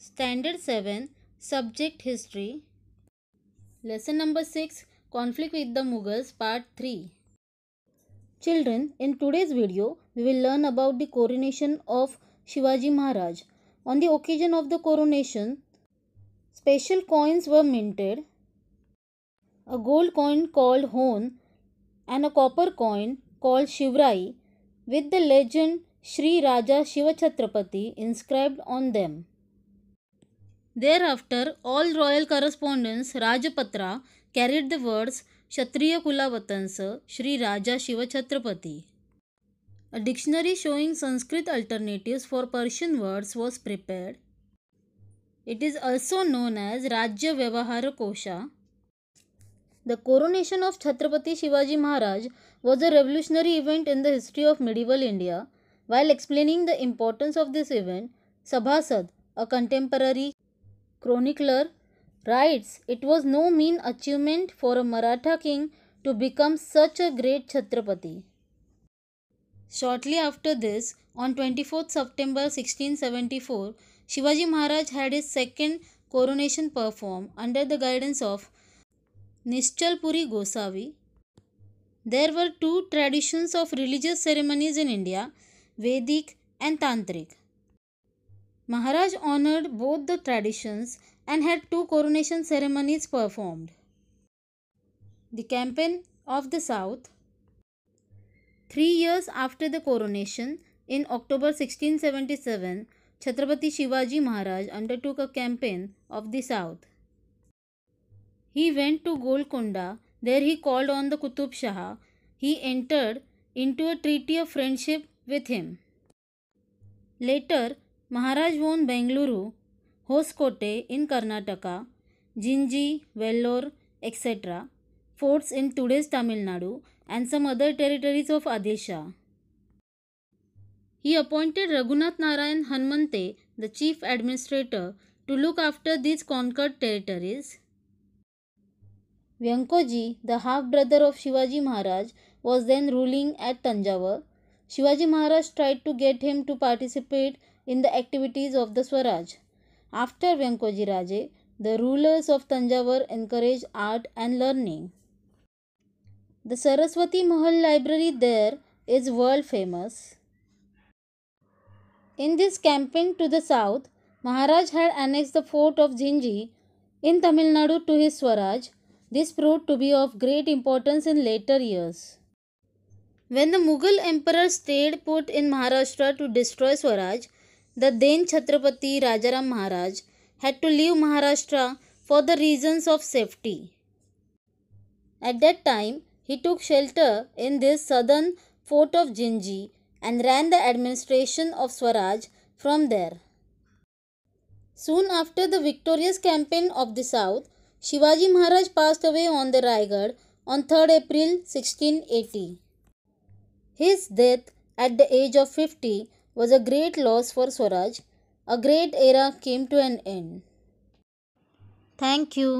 Standard 7 Subject History Lesson number 6 Conflict with the Mughals Part 3 Children, in today's video, we will learn about the coronation of Shivaji Maharaj. On the occasion of the coronation, special coins were minted. A gold coin called Hon and a copper coin called Shivrai with the legend Shri Raja Shiva Chhatrapati inscribed on them. Thereafter, all royal correspondents Rajapatra carried the words Kshatriya Kulavatansa Sri Raja Shiva Chhatrapati. A dictionary showing Sanskrit alternatives for Persian words was prepared. It is also known as Rajya Vyavahara Kosha. The coronation of Chhatrapati Shivaji Maharaj was a revolutionary event in the history of medieval India. While explaining the importance of this event, Sabhasad, a contemporary chronicler writes, It was no mean achievement for a Maratha king to become such a great Chhatrapati. Shortly after this, on 24th September 1674, Shivaji Maharaj had his second coronation performed under the guidance of Nischalpuri Gosavi. There were two traditions of religious ceremonies in India Vedic and Tantric. Maharaj honored both the traditions and had two coronation ceremonies performed. The campaign of the South Three years after the coronation, in October 1677, Chhatrapati Shivaji Maharaj undertook a campaign of the south. He went to Golconda, there he called on the Kutub Shah. He entered into a treaty of friendship with him. Later, Maharaj won Bangalore, Hoskote, in Karnataka, Jinji, Vellore, etc. forts in today's Tamil Nadu and some other territories of Adil He appointed Raghunath Narayan Hanmante, the chief administrator, to look after these conquered territories. Vyankoji, the half-brother of Shivaji Maharaj, was then ruling at Tanjavur. Shivaji Maharaj tried to get him to participate in the activities of the Swaraj. After Venkoji Raje, the rulers of Tanjavur encouraged art and learning. The Saraswati Mahal Library there is world famous. In this campaign to the south, Maharaj had annexed the fort of Jinji in Tamil Nadu to his Swaraj. This proved to be of great importance in later years. When the Mughal emperor stayed put in Maharashtra to destroy Swaraj, the then Chhatrapati Rajaram Maharaj had to leave Maharashtra for the reasons of safety. At that time, he took shelter in this southern fort of Jinji and ran the administration of Swaraj from there. Soon after the victorious campaign of the south, Shivaji Maharaj passed away on the Raigad on 3rd April 1680. His death at the age of 50 was a great loss for Swaraj. A great era came to an end. Thank you.